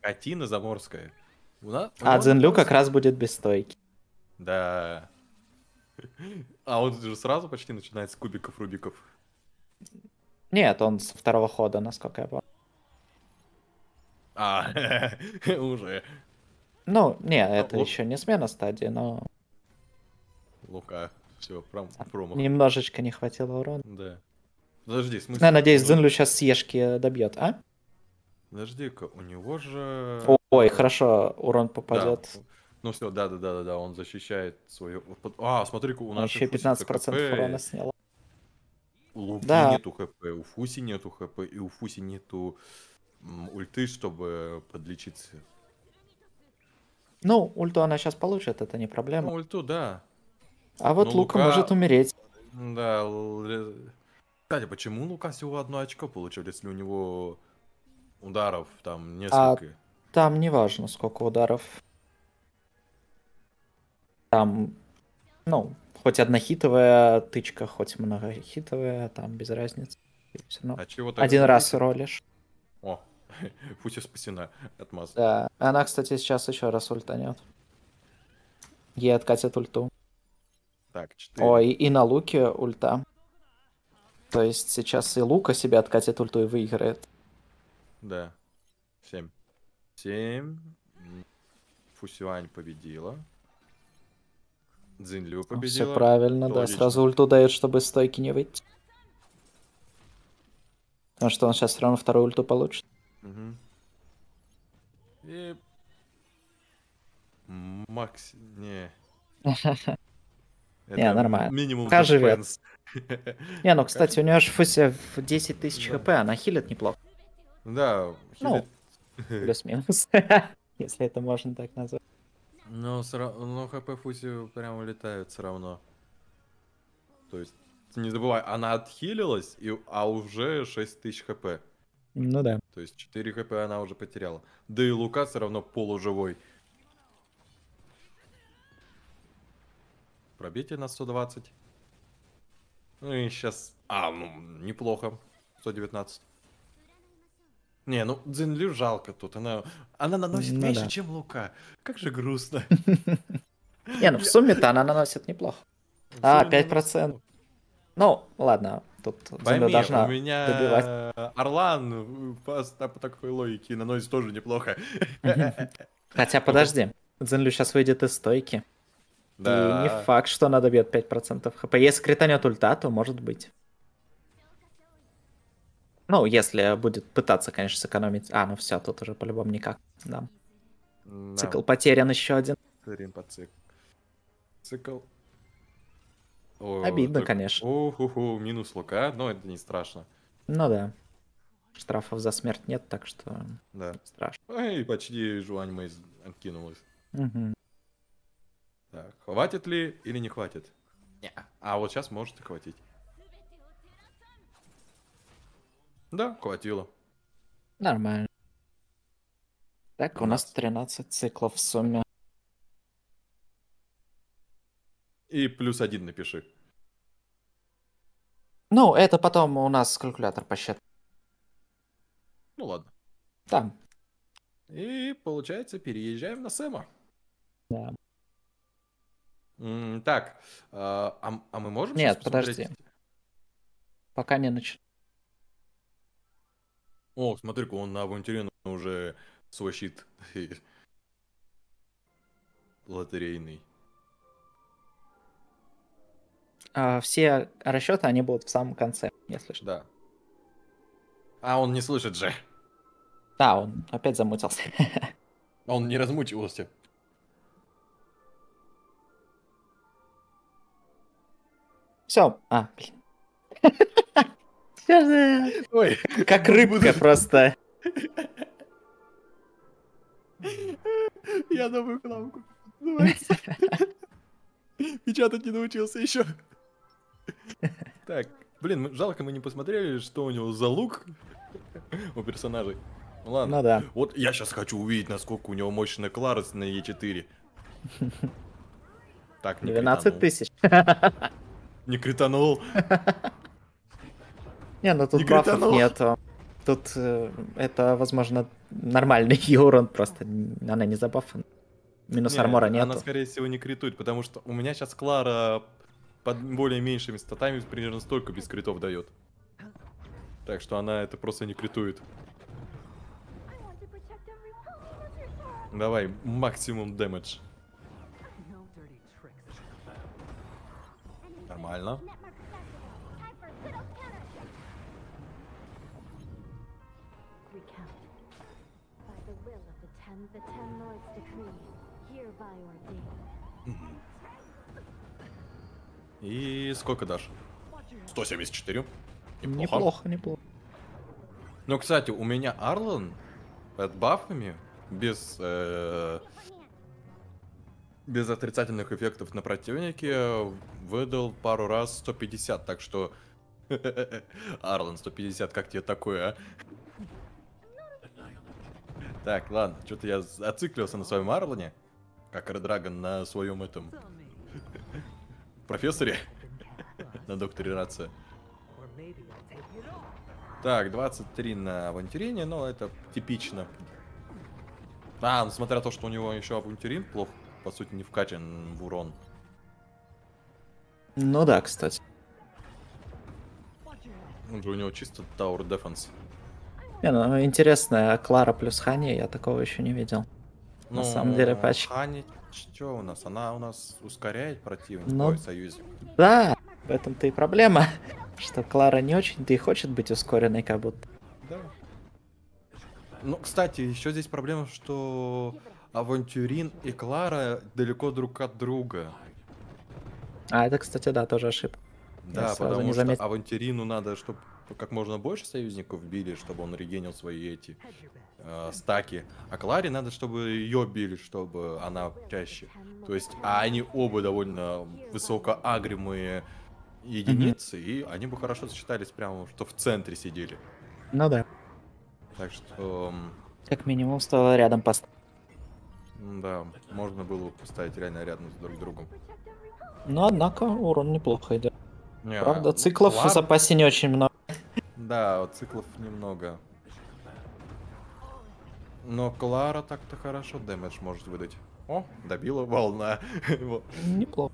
Скотина заморская. У нас, у а Дзенлю как раз будет без стойки. Да. А он же сразу почти начинает с кубиков Рубиков.
Нет, он со второго хода, насколько я помню.
А, уже.
Ну, не, а, это лук.
еще не смена стадии, но... Лука, все, пром а, промо. Немножечко
не хватило урона.
Да. Подожди, смысл? Ну, я надеюсь, Дзенлю
сейчас съешки добьет, а?
Подожди-ка, у него же... Ой, хорошо,
урон попадет.
Да. Ну все, да, да, да, да, да, он защищает свою. А, смотри-ка, у нас. Еще 15% хп... урона сняло. У Луки да. нету хп, у Фуси нету хп, и у Фуси нету ульты, чтобы подлечиться.
Ну, ульту она сейчас получит, это не проблема. Ну,
ульту, да.
А вот ну, Лука, Лука может умереть.
Да. Э, кстати, почему Лука всего одно очко получил, если у него Ударов там а несколько. А,
там не важно, сколько ударов. Там, ну, хоть однохитовая тычка, хоть многохитовая, там без разницы.
Все равно. А чего Один раз будет? ролишь. О, Фуся спасена от маза.
Да, она, кстати, сейчас еще раз ультанет. Ей откатят ульту.
Так, 4. О, и,
и на луке ульта. То есть сейчас и лука себя откатит ульту и выиграет.
Да. Семь. Семь. Фусюань победила. Дзинлю победила. Все правильно, То да. Сразу
ульту дает, чтобы стойки не выйти. Потому а что он сейчас все равно вторую ульту получит.
Угу. И... Макс... Не. Это не, нормально. Минимум Та не, ну, кстати, у нее же
Фуся в 10 тысяч хп, она хилит неплохо. Да, ну, плюс-минус, если это можно так назвать.
Но, но хп Фузи прям улетают все равно. То есть, не забывай, она отхилилась, и, а уже 6000 хп. Ну да. То есть 4 хп она уже потеряла. Да и Лука все равно полуживой. Пробитие на 120. Ну и сейчас... А, ну, неплохо. 119. Не, ну Дзинлю жалко тут. Она, она наносит ну, меньше, да. чем Лука. Как же грустно.
Не, ну в сумме-то она наносит неплохо. А, 5%. Ну. ну, ладно, тут Пойми, должна у меня добивать.
Орлан э, по, такой логике наносит тоже неплохо.
Хотя подожди, Дзенлю сейчас выйдет из стойки. Да. И не факт, что она добьет 5% хп. Если кританет ульта, то может быть. Ну, если будет пытаться, конечно, сэкономить. А, ну все, тут уже по-любому никак. Да.
да. Цикл потерян еще один. Теряем по цикл. Цикл. О, Обидно, так... конечно. Уху, минус лука, но это не страшно.
Ну да. Штрафов за смерть нет, так что
да. страшно. Ой, ну почти жуань мы откинулась. Угу. Так, хватит ли или не хватит? Не. А вот сейчас может и хватить. Да, хватило.
Нормально. Так, 12. у нас 13 циклов в сумме.
И плюс один напиши.
Ну, это потом у нас калькулятор посчитает. Ну ладно. Там.
И получается, переезжаем на Сэма. Да. так, а, а мы можем Нет, подожди.
Пока не начинаем.
О, смотри-ка, он на авантюре уже свой щит лотерейный.
А, все расчеты, они будут в самом конце, если что. Да.
А он не слышит же. Да, он опять замутился. Он не размучивался. Все. А, блин.
Ой.
Как рыбка просто.
Я новую кнопку. Печатать
не научился еще. Так, блин, жалко, мы не посмотрели, что у него за лук у персонажей. Ну ладно. Ну да. Вот я сейчас хочу увидеть, насколько у него мощная Кларес на Е4. Так, не 12 кританул. тысяч. Не кританул.
Не, ну тут не бафов гританул. нет. Тут э, это, возможно, нормальный урон, просто она не забафана. Минус не, армора нет. Она,
скорее всего, не критует, потому что у меня сейчас Клара под более меньшими статами примерно столько без критов дает. Так что она это просто не критует. Давай, максимум дэмэдж. Нормально. И сколько дашь? 174. Неплохо.
Неплохо, неплохо.
Ну, кстати, у меня Арлан под бафами, без... Э, без отрицательных эффектов на противнике выдал пару раз 150, так что... Арлан, 150, как тебе такое, а? Так, ладно, что-то я зациклился на своем Арлане, как Редрагон на своем этом профессоре? на докторе рация. Так, 23 на авантюрине, но это типично. А, несмотря ну, на то, что у него еще авантюрин плохо, по сути, не вкачан в урон.
Ну да, кстати.
Он же у него чисто Tower Defense.
Не, ну интересно, Клара плюс Хани, я такого еще не видел. Ну, на самом деле, почти.
Хани что у нас? Она у нас ускоряет противника, ну, ой, союзник.
Да, в этом-то и проблема, что Клара не очень-то и хочет быть ускоренной как будто.
Да. Ну, кстати, еще здесь проблема, что Авантюрин и Клара далеко друг от друга.
А это, кстати, да, тоже ошибка. Да, Я потому что
Авантюрину надо, чтобы как можно больше союзников били, чтобы он регенил свои эти э, стаки. А Кларе надо, чтобы ее били, чтобы она чаще. То есть, а они оба довольно высокоагримые единицы, mm-hmm. и они бы хорошо сочетались прямо, что в центре сидели. Ну да. Так что... Эм,
как минимум стало рядом поставить.
Да, можно было поставить реально рядом с друг другом.
Но, ну, однако, урон неплохо идет. Не, Правда, ну, циклов Клар... в запасе не очень много.
Да, циклов немного. Но Клара так-то хорошо дэмэдж может выдать. О, добила волна. Неплохо.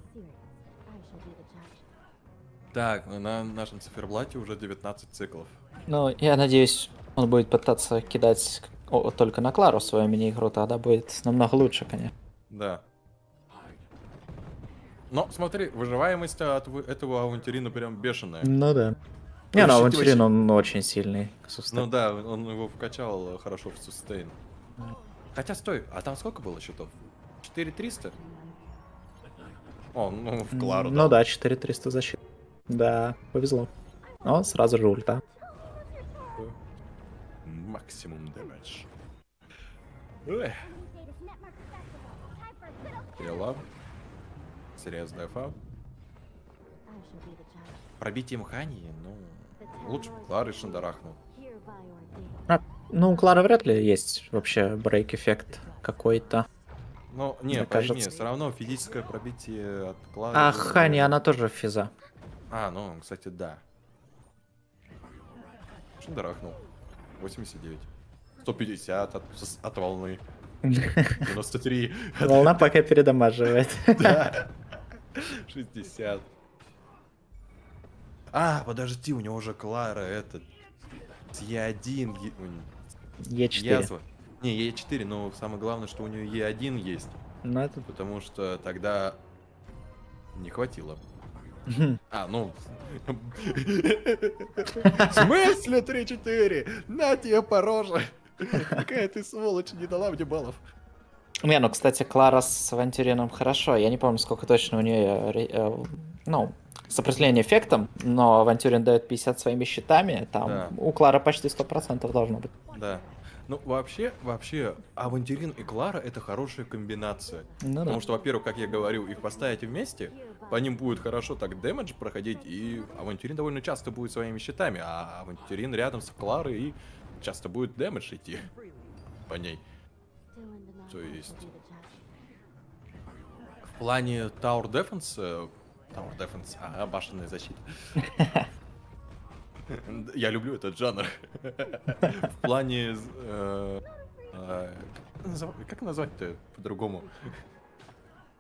Так, ну, на нашем циферблате уже 19 циклов.
Ну, я надеюсь, он будет пытаться кидать только на Клару свою мини-игру, тогда будет намного лучше, конечно.
Да. Но смотри, выживаемость от этого авантюрина прям бешеная. Ну да. Не, ну Авантюрин, он очень сильный. Ну да, он его вкачал хорошо в сустейн. Хотя стой, а там сколько было счетов? 4300? О, ну в Клару,
Ну да, 4300 защиты. Да, повезло. Но сразу же ульта.
Максимум дэмэдж. Пила. Серьезная фа. Пробитием Хани, ну... Лучше бы Клары шандарахнул.
А, ну, у Клары вряд ли есть вообще брейк-эффект какой-то.
Ну, не, Мне пойми, кажется... все равно физическое пробитие от Клары... А, Хани, она
тоже физа.
А, ну, кстати, да. Шандарахнул. 89. 150 от, от волны. 93. Волна
пока передамаживает. Да.
60. А, подожди, у него же Клара этот... Е1... Е4. Язва. Не, Е4, но самое главное, что у нее Е1 есть. Ну, это... Потому что тогда не хватило. А, ну... В смысле 3-4? На тебе пороже! Какая ты сволочь, не дала мне баллов.
Не, ну, кстати, Клара с Авантюрином хорошо. Я не помню, сколько точно у нее... Э, э, ну, сопротивление эффектом, но Авантюрин дает 50 своими щитами, там да. у Клара почти 100% должно быть.
Да. Ну, вообще, вообще, Авантюрин и Клара это хорошая комбинация. Ну, потому да. что, во-первых, как я говорил, их поставить вместе, по ним будет хорошо так дэмэдж проходить, и Авантюрин довольно часто будет своими щитами, а Авантюрин рядом с Кларой и часто будет дэмэдж идти по ней. То есть... В плане таур дефенса Tower Defense, ага, башенная защита. Я люблю этот жанр. В плане... Э, э, как назвать-то по-другому?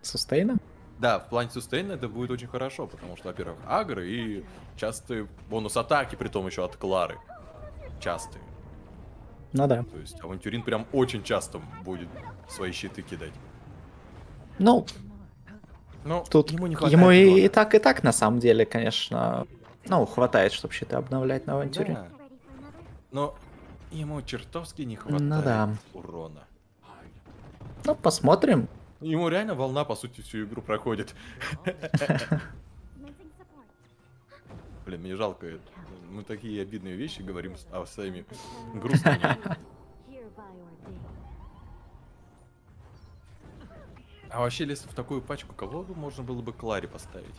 Сустейна? Да, в плане сустейна это будет очень хорошо, потому что, во-первых, агры и частые бонус атаки, при том еще от Клары. Частые. Ну да. То есть авантюрин прям очень часто будет свои щиты кидать. Ну, ну,
Тут ему, не ему и, и так, и так, на самом деле, конечно, ну, хватает, чтобы что-то обновлять на авантюре. Да.
Но ему чертовски не хватает ну, да. урона.
Ну, посмотрим.
Ему реально волна, по сути, всю игру проходит. Блин, мне жалко. Мы такие обидные вещи говорим, а сами грустные. А вообще, если в такую пачку, кого бы можно было бы Кларе поставить?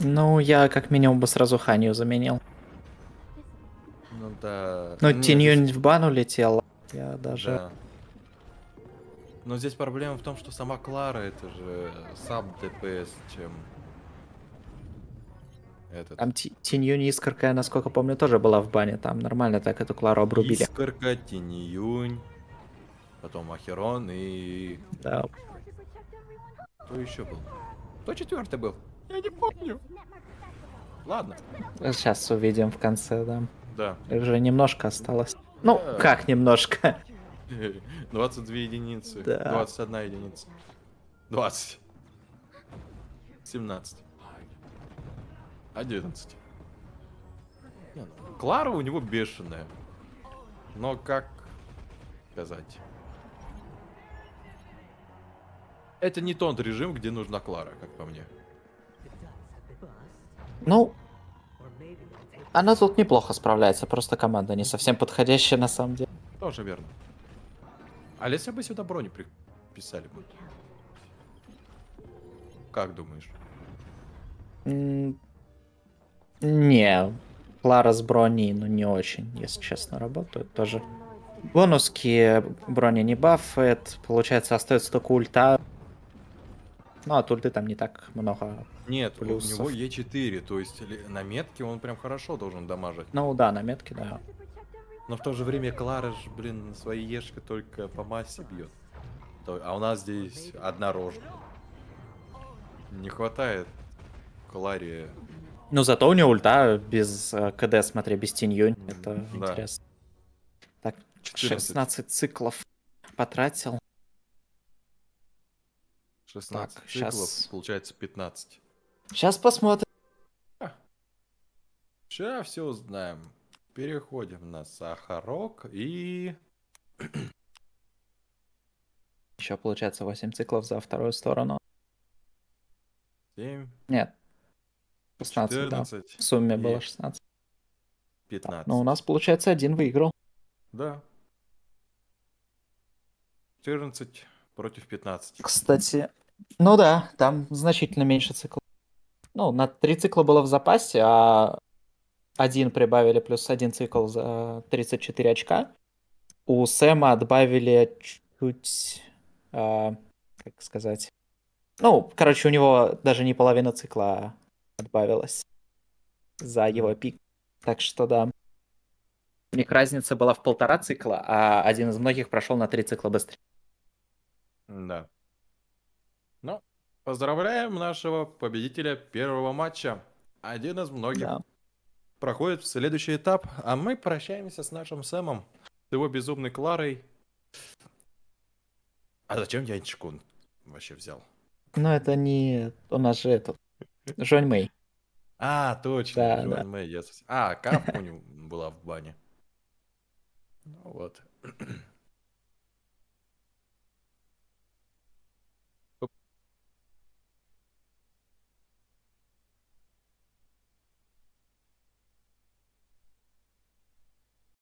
Ну, я как минимум бы сразу Ханию заменил.
Ну да. Ну, ну здесь...
в бан улетел. Я даже... Да.
Но здесь проблема в том, что сама Клара это же саб ДПС, чем этот. Там
Тиньюни Искорка, насколько помню, тоже была в бане. Там нормально так эту Клару обрубили.
Искорка, Тиньюнь потом Ахерон и... Да. Кто еще был? Кто четвертый был? Я не помню. Ладно.
Сейчас увидим в конце, да. Да. Их Уже немножко осталось. Ну, да. как немножко?
22 единицы. Да. 21 единица. 20. 17. 11. Клара у него бешеная. Но как сказать? Это не тот режим, где нужна Клара, как по мне.
Ну, она тут неплохо справляется, просто команда не совсем подходящая на самом деле.
Тоже верно. А если бы сюда брони приписали бы? Как думаешь?
М не, Клара с брони, ну не очень, если честно, работают тоже. Бонуски брони не бафает, получается остается только ульта. Ну, а ульты там не так много
Нет, плюсов. у него Е4, то есть на метке он прям хорошо должен дамажить. Ну да, на метке, да. Но в то же время Клара ж, блин, свои ешки только по массе бьет. А у нас здесь одна рожа. Не хватает Кларе.
Ну зато у него ульта без э, КД, смотри, без тенью. Это да. интересно. Так, 14. циклов потратил.
16 так, циклов, сейчас... получается 15. Сейчас посмотрим. Сейчас все узнаем. Переходим на сахарок и...
Еще получается 8 циклов за вторую сторону. 7. Нет. 16, 14, да. В сумме и... было 16. 15. Так, но у нас, получается, один выиграл.
Да. 14 против 15.
Кстати, ну да, там значительно меньше циклов. Ну, на три цикла было в запасе, а один прибавили плюс один цикл за 34 э, очка. У Сэма отбавили чуть, э, как сказать, ну, короче, у него даже не половина цикла отбавилась за его пик. Так что да. У них разница была в полтора цикла, а один из многих прошел на три цикла быстрее.
Да. Ну, поздравляем нашего победителя первого матча. Один из многих. Да. Проходит в следующий этап, а мы прощаемся с нашим Сэмом, с его безумной Кларой. А зачем я чикун вообще взял?
Ну, это не... У нас же этот... Жонь Мэй.
А, точно, да, Жонь да. Мэй. Я... А, Капунь была в бане. Ну вот.